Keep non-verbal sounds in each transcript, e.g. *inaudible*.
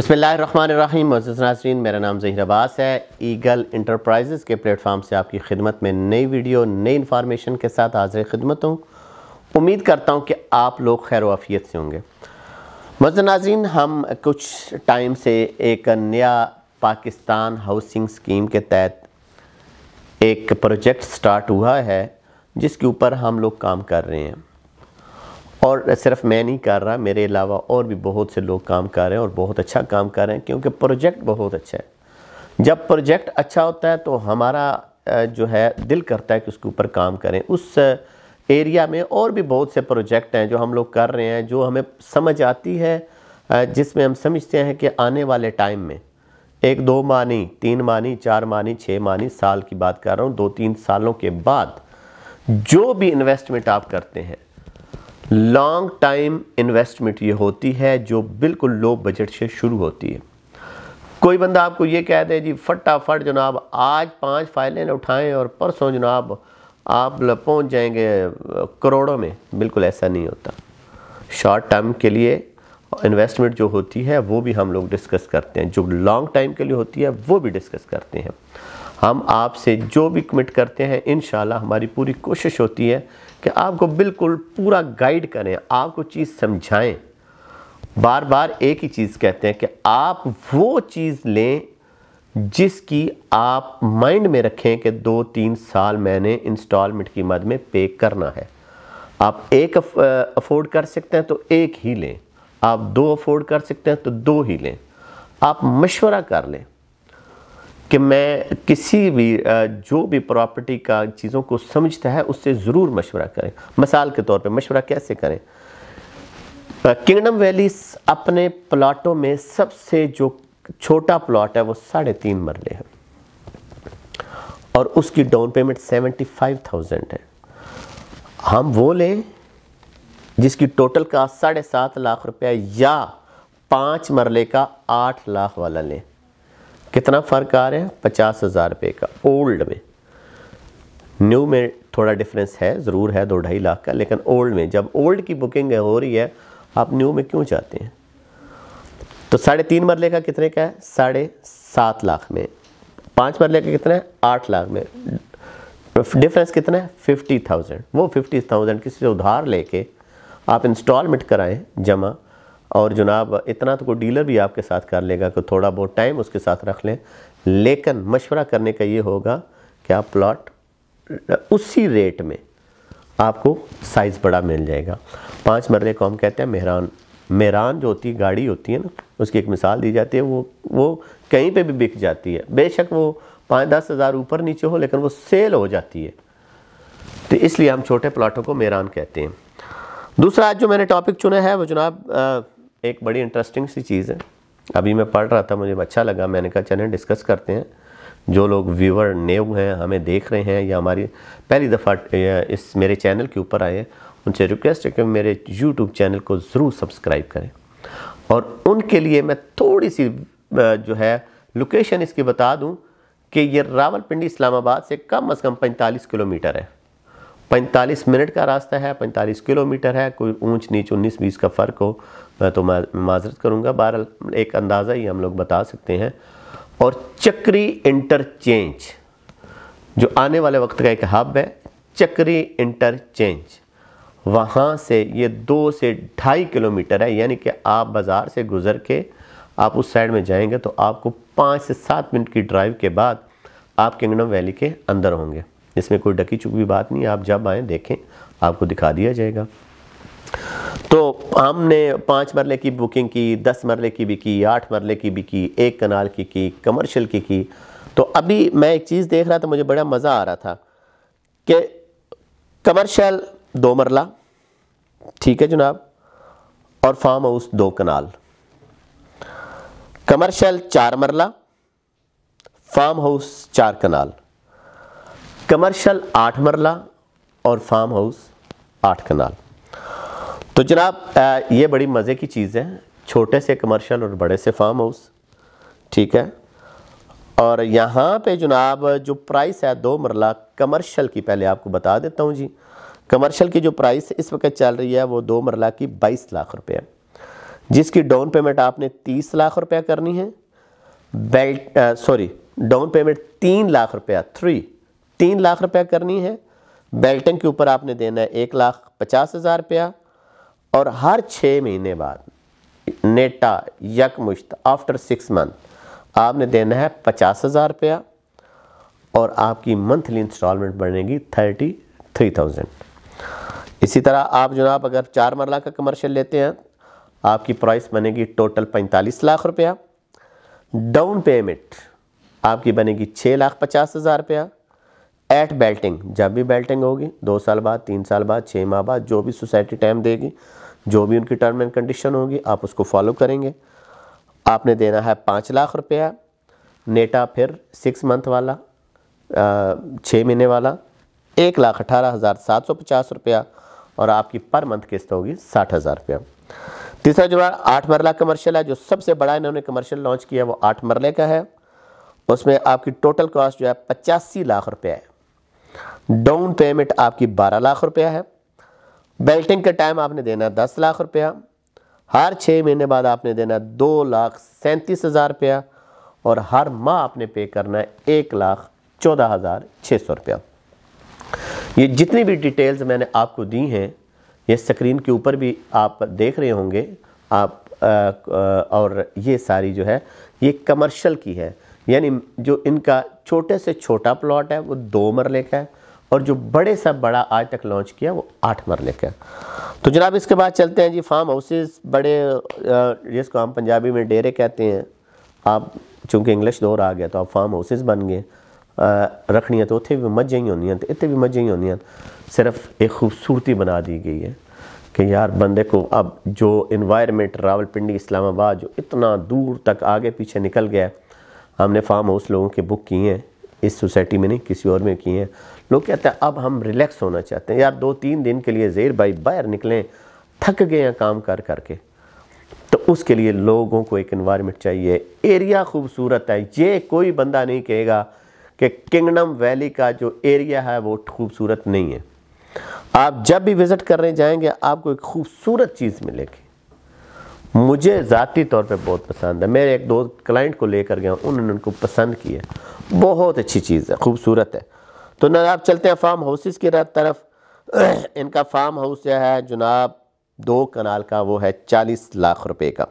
बसमीम नाजरीन मेरा नाम जहिर अब्बास है ईगल इंटरप्राइजेज़ के प्लेटफार्म से आपकी खिदमत में नई वीडियो नई इन्फॉर्मेशन के साथ हाजिर खिदमत हूँ उम्मीद करता हूँ कि आप लोग खैर वाफियत से होंगे मज़ नाजरीन हम कुछ टाइम से एक नया पाकिस्तान हाउसिंग स्कीम के तहत एक प्रोजेक्ट स्टार्ट हुआ है जिसके ऊपर हम लोग काम कर रहे हैं और सिर्फ मैं नहीं कर रहा मेरे अलावा और भी बहुत से लोग काम कर रहे हैं और बहुत अच्छा काम कर रहे हैं क्योंकि प्रोजेक्ट बहुत अच्छा है जब प्रोजेक्ट अच्छा होता है तो हमारा जो है दिल करता है कि उसके ऊपर काम करें उस एरिया में और भी बहुत से प्रोजेक्ट हैं जो हम लोग कर रहे हैं जो हमें समझ आती है जिसमें हम समझते हैं कि आने वाले टाइम में एक दो मानी तीन मानी चार मानी छः मानी साल की बात कर रहा हूँ दो तीन सालों के बाद जो भी इन्वेस्टमेंट आप करते हैं लॉन्ग टाइम इन्वेस्टमेंट ये होती है जो बिल्कुल लो बजट से शुरू होती है कोई बंदा आपको ये कह दे जी फटाफट जनाब आज पांच फाइलें उठाएं और परसों जनाब आप पहुंच जाएंगे करोड़ों में बिल्कुल ऐसा नहीं होता शॉर्ट टर्म के लिए इन्वेस्टमेंट जो होती है वो भी हम लोग डिस्कस करते हैं जो लॉन्ग टाइम के लिए होती है वो भी डिस्कस करते हैं हम आपसे जो भी कमिट करते हैं इन हमारी पूरी कोशिश होती है कि आपको बिल्कुल पूरा गाइड करें आपको चीज़ समझाएं बार बार एक ही चीज़ कहते हैं कि आप वो चीज़ लें जिसकी आप माइंड में रखें कि दो तीन साल मैंने इंस्टॉलमेंट की मद में पे करना है आप एक अफोर्ड कर सकते हैं तो एक ही लें आप दो अफोर्ड कर सकते हैं तो दो ही लें आप मशवरा कर लें कि मैं किसी भी जो भी प्रॉपर्टी का चीज़ों को समझता है उससे ज़रूर मशवरा करें मिसाल के तौर पे मशवरा कैसे करें किंगडम वैली अपने प्लाटों में सबसे जो छोटा प्लाट है वो साढ़े तीन मरले है और उसकी down payment seventy five thousand है हम वो लें जिसकी टोटल का साढ़े सात लाख रुपया या पाँच मरले का आठ लाख वाला लें कितना फ़र्क आ रहा है पचास हज़ार रुपये का ओल्ड में न्यू में थोड़ा डिफरेंस है ज़रूर है दो ढाई लाख का लेकिन ओल्ड में जब ओल्ड की बुकिंग हो रही है आप न्यू में क्यों चाहते हैं तो साढ़े तीन मरले का कितने का है साढ़े सात लाख में पाँच मरले का कितना है आठ लाख में डिफरेंस कितना है फिफ्टी थाउजेंड वो फिफ्टी थाउजेंड किसी से उधार लेके आप इंस्टॉलमेंट कराएं जमा और जनाब इतना तो कोई डीलर भी आपके साथ कर लेगा कि थोड़ा बहुत टाइम उसके साथ रख लें लेकिन मशवरा करने का ये होगा कि आप प्लाट उसी रेट में आपको साइज़ बड़ा मिल जाएगा पाँच मरले को हम कहते हैं मेहरान मेहरान जो होती है गाड़ी होती है ना उसकी एक मिसाल दी जाती है वो वो कहीं पे भी बिक जाती है बेशक वो पाँच दस हज़ार ऊपर नीचे हो लेकिन वो सेल हो जाती है तो इसलिए हम छोटे प्लाटों को मेहरान कहते हैं दूसरा आज जो मैंने टॉपिक चुना है वो जनाब एक बड़ी इंटरेस्टिंग सी चीज़ है अभी मैं पढ़ रहा था मुझे अच्छा लगा मैंने कहा चलें डिस्कस करते हैं जो लोग व्यूअर नेव हैं हमें देख रहे हैं या हमारी पहली दफ़ा इस मेरे चैनल के ऊपर आए उनसे रिक्वेस्ट है कि मेरे यूट्यूब चैनल को ज़रूर सब्सक्राइब करें और उनके लिए मैं थोड़ी सी जो है लोकेशन इसकी बता दूं कि ये रावलपिंडी इस्लामाबाद से कम अज़ कम 45 किलोमीटर है 45 मिनट का रास्ता है 45 किलोमीटर है कोई ऊंच नीच 19 बीस का फ़र्क हो तो मैं माजरत करूँगा बहर एक अंदाज़ा ही हम लोग बता सकते हैं और चक्री इंटरचेंज जो आने वाले वक्त का एक हब है चक्री इंटरचेंज वहाँ से ये दो से ढाई किलोमीटर है यानी कि आप बाज़ार से गुज़र के आप उस साइड में जाएंगे तो आपको पाँच से सात मिनट की ड्राइव के बाद आप किंगडम वैली के अंदर होंगे इसमें कोई डकी चुकी बात नहीं आप जब आएँ देखें आपको दिखा दिया जाएगा तो हमने पाँच मरले की बुकिंग की दस मरले की भी की आठ मरले की भी की एक कनाल की की कमर्शियल की की तो अभी मैं एक चीज़ देख रहा था मुझे बड़ा मज़ा आ रहा था कि कमर्शियल दो मरला ठीक है जनाब और फार्म हाउस दो कनाल कमर्शियल चार मरला फार्म हाउस चार कनाल कमर्शियल आठ मरला और फार्म हाउस आठ कनाल तो जनाब ये बड़ी मज़े की चीज़ है छोटे से कमर्शल और बड़े से फार्म हाउस ठीक है और यहाँ पे जनाब जो प्राइस है दो मरला कमर्शल की पहले आपको बता देता हूँ जी कमर्शल की जो प्राइस इस वक्त चल रही है वो दो मरला की बाईस लाख रुपये जिसकी डाउन पेमेंट आपने तीस लाख रुपया करनी है बेल्ट सॉरी डाउन पेमेंट तीन लाख रुपया थ्री तीन लाख रुपया करनी है बेल्टन के ऊपर आपने देना है एक लाख पचास हज़ार रुपया और हर छः महीने बाद नेटा यकमुश्त आफ्टर सिक्स मंथ आपने देना है पचास हज़ार रुपया और आपकी मंथली इंस्टॉलमेंट बढ़ेगी थर्टी थ्री थाउजेंड इसी तरह आप जनाब अगर चार मरला का कमर्शियल लेते हैं आपकी प्राइस बनेगी टोटल पैंतालीस लाख रुपया डाउन पेमेंट आपकी बनेगी छः लाख पचास हज़ार रुपया एट बेल्टिंग जब भी बेल्टिंग होगी दो साल बाद तीन साल बाद छः माह बाद जो भी सोसाइटी टाइम देगी जो भी उनकी टर्म एंड कंडीशन होगी आप उसको फॉलो करेंगे आपने देना है पाँच लाख रुपया नेटा फिर सिक्स मंथ वाला छः महीने वाला एक लाख अठारह हज़ार सात सौ पचास रुपया और आपकी पर मंथ किस्त होगी साठ हज़ार रुपया तीसरा जो है आठ मरला कमर्शियल है जो सबसे बड़ा इन्होंने कमर्शियल लॉन्च किया वो आठ मरले का है उसमें आपकी टोटल कॉस्ट जो है पचासी लाख रुपया है डाउन पेमेंट आपकी बारह लाख रुपया है बेल्टिंग का टाइम आपने देना दस लाख रुपया हर छः महीने बाद आपने देना दो लाख सैंतीस हज़ार रुपया और हर माह आपने पे करना है एक लाख चौदह हज़ार छः सौ रुपया ये जितनी भी डिटेल्स मैंने आपको दी हैं ये स्क्रीन के ऊपर भी आप देख रहे होंगे आप आ, आ, और ये सारी जो है ये कमर्शल की है यानी जो इनका छोटे से छोटा प्लॉट है वो दो मरले का है और जो बड़े से बड़ा आज तक लॉन्च किया वो आठ मरले का है तो जनाब इसके बाद चलते हैं जी फार्म हाउसेस बड़े जिसको हम पंजाबी में डेरे कहते हैं आप चूँकि इंग्लिश दौर आ गया तो आप फार्म हाउसेज़ बन गए रखनियाँ तो उतें भी मजा ही होनी तो इतने भी मजा ही होनी सिर्फ एक खूबसूरती बना दी गई है कि यार बंदे को अब जो इन्वायरमेंट रावलपिंडी इस्लामाबाद जो इतना दूर तक आगे पीछे निकल गया है हमने फार्म हाउस लोगों के बुक किए हैं इस सोसाइटी में नहीं किसी और में किए हैं लोग कहते हैं अब हम रिलैक्स होना चाहते हैं यार दो तीन दिन के लिए जेर भाई बाहर निकलें थक गए हैं काम कर करके तो उसके लिए लोगों को एक इन्वायरमेंट चाहिए एरिया खूबसूरत है ये कोई बंदा नहीं कहेगा कि किंगडम वैली का जो एरिया है वो खूबसूरत नहीं है आप जब भी विज़िट करने जाएंगे आपको एक खूबसूरत चीज़ मिलेगी मुझे ज़ाती तौर पे बहुत पसंद है मेरे एक दो क्लाइंट को लेकर गया उन्होंने उनको पसंद किया बहुत अच्छी चीज़ है खूबसूरत है तो आप चलते हैं फार्म हाउसेस की तरफ *clears throat* इनका फार्म हाउस है जनाब दो कनाल का वो है चालीस लाख रुपए का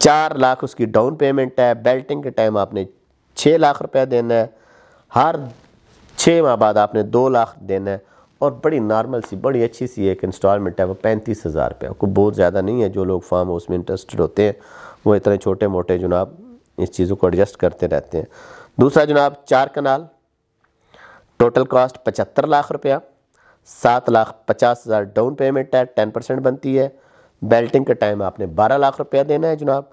चार लाख उसकी डाउन पेमेंट है बेल्टिंग के टाइम आपने छः लाख रुपया देना है हर छः माह बाद आपने दो लाख देना है और बड़ी नॉर्मल सी बड़ी अच्छी सी एक इंस्टॉलमेंट है वो पैंतीस हज़ार रुपये को बहुत ज़्यादा नहीं है जो लोग फार्म हाउस में इंटरेस्टेड होते हैं वो इतने छोटे मोटे जनाब इस चीज़ों को एडजस्ट करते रहते हैं दूसरा जनाब चार कनाल टोटल कॉस्ट पचहत्तर लाख रुपया सात लाख पचास हज़ार डाउन पेमेंट है टेन परसेंट बनती है बेल्टिंग का टाइम आपने बारह लाख रुपया देना है जनाब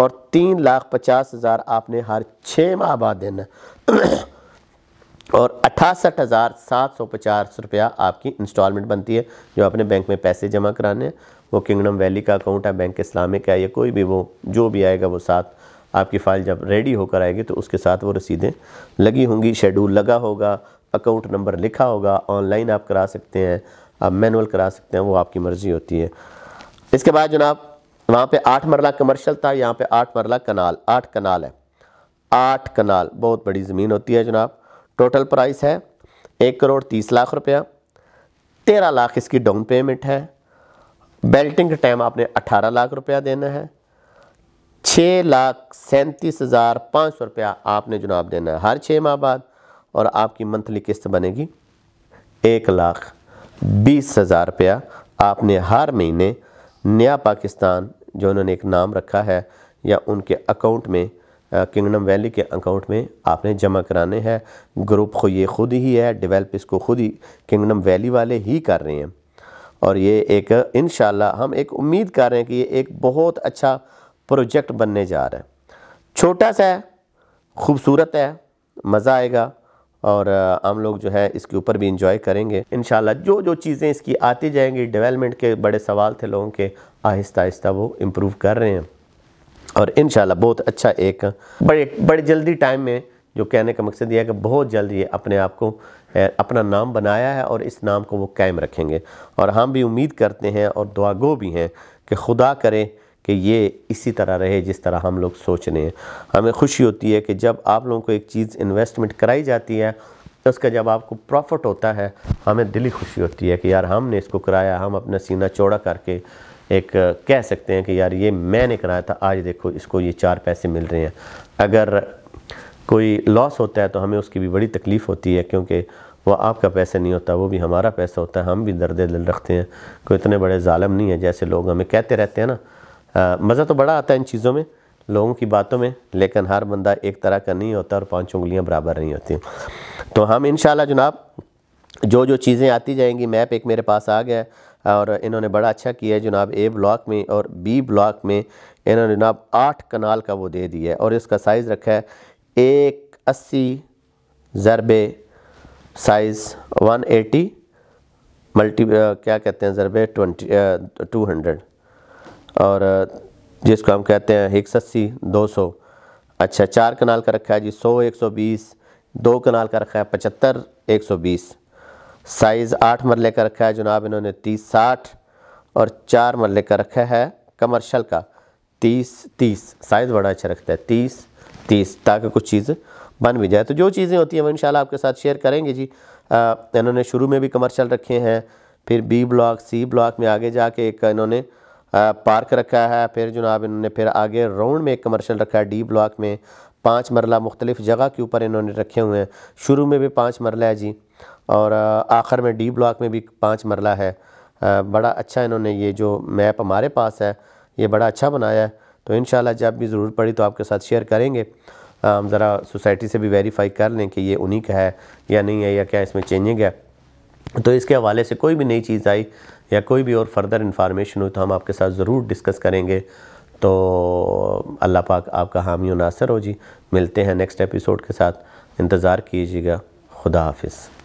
और तीन लाख पचास हज़ार आपने हर छः माह बाद देना है और अठासठ हज़ार सात सौ पचास रुपया आपकी इंस्टॉलमेंट बनती है जो आपने बैंक में पैसे जमा कराने हैं वो किंगडम वैली का अकाउंट है बैंक इस्लामिक है या कोई भी वो जो भी आएगा वो साथ आपकी फ़ाइल जब रेडी होकर आएगी तो उसके साथ वो रसीदें लगी होंगी शेड्यूल लगा होगा अकाउंट नंबर लिखा होगा ऑनलाइन आप करा सकते हैं आप मैनुअल करा सकते हैं वो आपकी मर्ज़ी होती है इसके बाद जनाब वहाँ पे आठ मरला कमर्शल था यहाँ पे आठ मरला कनाल आठ कनाल है आठ कनाल बहुत बड़ी ज़मीन होती है जनाब टोटल प्राइस है एक करोड़ तीस लाख रुपया तेरह लाख इसकी डाउन पेमेंट है बेल्टिंग टाइम आपने अठारह लाख रुपया देना है छः लाख सैंतीस हज़ार पाँच सौ रुपया आपने जनाब देना है हर छः माह बाद और आपकी मंथली किस्त बनेगी एक लाख बीस हज़ार रुपया आपने हर महीने नया पाकिस्तान जो उन्होंने एक नाम रखा है या उनके अकाउंट में किंगडम वैली के अकाउंट में आपने जमा कराने हैं ग्रुप को ये खुद ही है डेवलप इसको खुद ही किंगडम वैली वाले ही कर रहे हैं और ये एक इन हम एक उम्मीद कर रहे हैं कि ये एक बहुत अच्छा प्रोजेक्ट बनने जा रहा है छोटा सा है खूबसूरत है मज़ा आएगा और हम लोग जो है इसके ऊपर भी इंजॉय करेंगे इन जो जो चीज़ें इसकी आती जाएंगी डेवलपमेंट के बड़े सवाल थे लोगों के आहिस्ता आहिस्ता वो इम्प्रूव कर रहे हैं और इन बहुत अच्छा एक बड़े बड़े जल्दी टाइम में जो कहने का मकसद यह है कि बहुत जल्द ये अपने आप को अपना नाम बनाया है और इस नाम को वो कायम रखेंगे और हम भी उम्मीद करते हैं और दुआगो भी हैं कि खुदा करे कि ये इसी तरह रहे जिस तरह हम लोग सोच रहे हैं हमें खुशी होती है कि जब आप लोगों को एक चीज़ इन्वेस्टमेंट कराई जाती है तो उसका जब आपको प्रॉफिट होता है हमें दिली खुशी होती है कि यार हमने इसको कराया हम अपना सीना चौड़ा करके एक कह सकते हैं कि यार ये मैंने कराया था आज देखो इसको ये चार पैसे मिल रहे हैं अगर कोई लॉस होता है तो हमें उसकी भी बड़ी तकलीफ़ होती है क्योंकि वह आपका पैसा नहीं होता वो भी हमारा पैसा होता है हम भी दर्द दिल रखते हैं कोई इतने बड़े ालम नहीं है जैसे लोग हमें कहते रहते हैं ना मज़ा तो बड़ा आता है इन चीज़ों में लोगों की बातों में लेकिन हर बंदा एक तरह का नहीं होता और पाँच उंगलियाँ बराबर नहीं होती तो हम इन जनाब जो जो चीज़ें आती जाएंगी मैप एक मेरे पास आ गया है और इन्होंने बड़ा अच्छा किया है जनाब ए ब्लॉक में और बी ब्लॉक में इन्होंने जनाब आठ कनाल का वो दे दिया है और इसका साइज़ रखा है एक अस्सी ज़रबे साइज़ वन एटी मल्टी क्या कहते हैं ज़रबे ट्वेंटी टू हंड्रेड और जिसको हम कहते हैं एक अस्सी दो सौ अच्छा चार कनाल का रखा है जी सौ एक सौ बीस दो कनाल का रखा है पचहत्तर एक सौ बीस साइज़ आठ मरले का रखा है जनाब इन्होंने तीस साठ और चार मरले का रखा है कमर्शल का तीस तीस साइज़ बड़ा अच्छा रखता है तीस तीस ताकि कुछ चीज़ बन भी जाए तो जो चीज़ें होती हैं वो इन आपके साथ शेयर करेंगे जी इन्होंने शुरू में भी कमर्शल रखे हैं फिर बी ब्लॉक सी ब्लॉक में आगे जाके एक इन्होंने पार्क रखा है फिर जनाब इन्होंने फिर आगे राउंड में एक कमर्शल रखा है डी ब्लॉक में पाँच मरला मुख्तलिफ़ जगह के ऊपर इन्होंने रखे हुए हैं शुरू में भी पाँच मरला है जी और आखिर में डी ब्लॉक में भी पाँच मरला है बड़ा अच्छा इन्होंने ये जो मैप हमारे पास है ये बड़ा अच्छा बनाया है तो इन जब भी ज़रूरत पड़ी तो आपके साथ शेयर करेंगे हम ज़रा सोसाइटी से भी वेरीफाई कर लें कि ये उन्हीं का है या नहीं है या क्या इसमें चेंजिंग है तो इसके हवाले से कोई भी नई चीज़ आई या कोई भी और फर्दर इन्फॉर्मेशन हो तो हम आपके साथ ज़रूर डिस्कस करेंगे तो अल्लाह पाक आपका हामी नासर हो जी मिलते हैं नेक्स्ट एपिसोड के साथ इंतज़ार कीजिएगा खुदा हाफिज़